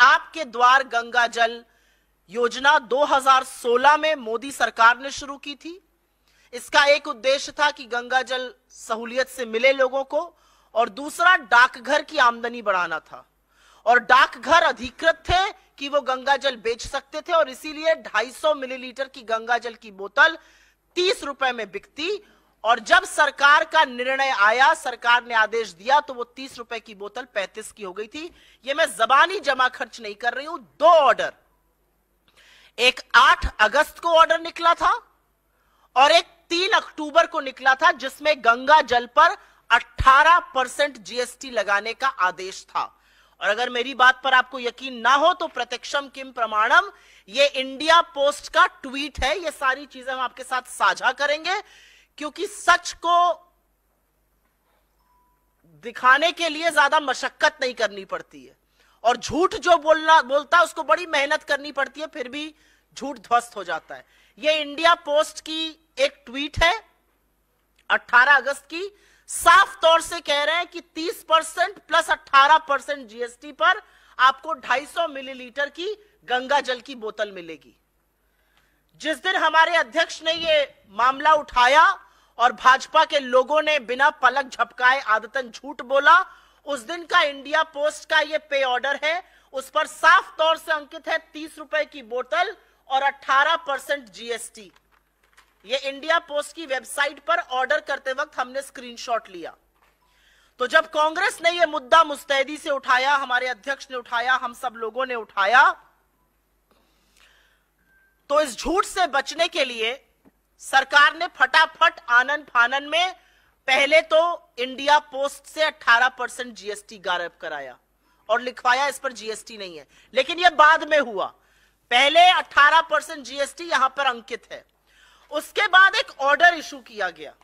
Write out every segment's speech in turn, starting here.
आपके द्वार गंगा जल योजना 2016 में मोदी सरकार ने शुरू की थी इसका एक उद्देश्य था कि गंगा जल सहूलियत से मिले लोगों को और दूसरा डाकघर की आमदनी बढ़ाना था और डाकघर अधिकृत थे कि वो गंगा जल बेच सकते थे और इसीलिए 250 मिलीलीटर की गंगा जल की बोतल तीस रुपए में बिकती और जब सरकार का निर्णय आया सरकार ने आदेश दिया तो वो तीस रुपए की बोतल पैंतीस की हो गई थी ये मैं जबानी जमा खर्च नहीं कर रही हूं दो ऑर्डर एक आठ अगस्त को ऑर्डर निकला था और एक तीन अक्टूबर को निकला था जिसमें गंगा जल पर 18 परसेंट जीएसटी लगाने का आदेश था और अगर मेरी बात पर आपको यकीन ना हो तो प्रत्यक्षम किम प्रमाणम ये इंडिया पोस्ट का ट्वीट है ये सारी चीजें हम आपके साथ साझा करेंगे क्योंकि सच को दिखाने के लिए ज्यादा मशक्कत नहीं करनी पड़ती है और झूठ जो बोलना बोलता है उसको बड़ी मेहनत करनी पड़ती है फिर भी झूठ ध्वस्त हो जाता है यह इंडिया पोस्ट की एक ट्वीट है 18 अगस्त की साफ तौर से कह रहे हैं कि 30 परसेंट प्लस 18 परसेंट जीएसटी पर आपको 250 मिलीलीटर की गंगा जल की बोतल मिलेगी जिस दिन हमारे अध्यक्ष ने यह मामला उठाया और भाजपा के लोगों ने बिना पलक झपकाए आदतन झूठ बोला उस दिन का इंडिया पोस्ट का ये पे ऑर्डर है उस पर साफ तौर से अंकित है तीस रुपए की बोतल और 18 परसेंट जीएसटी ये इंडिया पोस्ट की वेबसाइट पर ऑर्डर करते वक्त हमने स्क्रीनशॉट लिया तो जब कांग्रेस ने यह मुद्दा मुस्तैदी से उठाया हमारे अध्यक्ष ने उठाया हम सब लोगों ने उठाया तो इस झूठ से बचने के लिए सरकार ने फटाफट आनंद फानन में पहले तो इंडिया पोस्ट से 18 परसेंट जीएसटी गायब कराया और लिखवाया इस पर जीएसटी नहीं है लेकिन यह बाद में हुआ पहले 18 परसेंट जीएसटी यहां पर अंकित है उसके बाद एक ऑर्डर इशू किया गया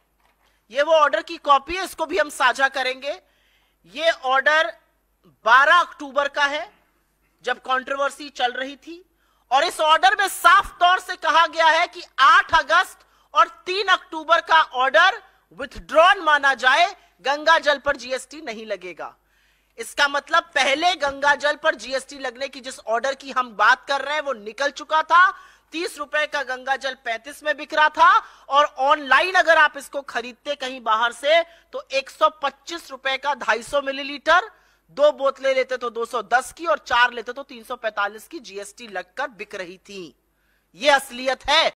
ये वो ऑर्डर की कॉपी है इसको भी हम साझा करेंगे ये ऑर्डर 12 अक्टूबर का है जब कंट्रोवर्सी चल रही थी और इस ऑर्डर में साफ तौर से कहा गया है कि 8 अगस्त तीन अक्टूबर का ऑर्डर विथड्रॉन माना जाए गंगा जल पर जीएसटी नहीं लगेगा इसका मतलब पहले गंगा जल पर जीएसटी लगने की जिस ऑर्डर की हम बात कर रहे हैं वो निकल चुका था तीस रुपए का गंगा जल पैंतीस में बिक रहा था और ऑनलाइन अगर आप इसको खरीदते कहीं बाहर से तो पच्चीस रुपए का सौ मिलीलीटर दो बोतलें लेते तो 210 की और चार लेते तो 345 की जीएसटी लगकर बिक रही थी ये असलियत है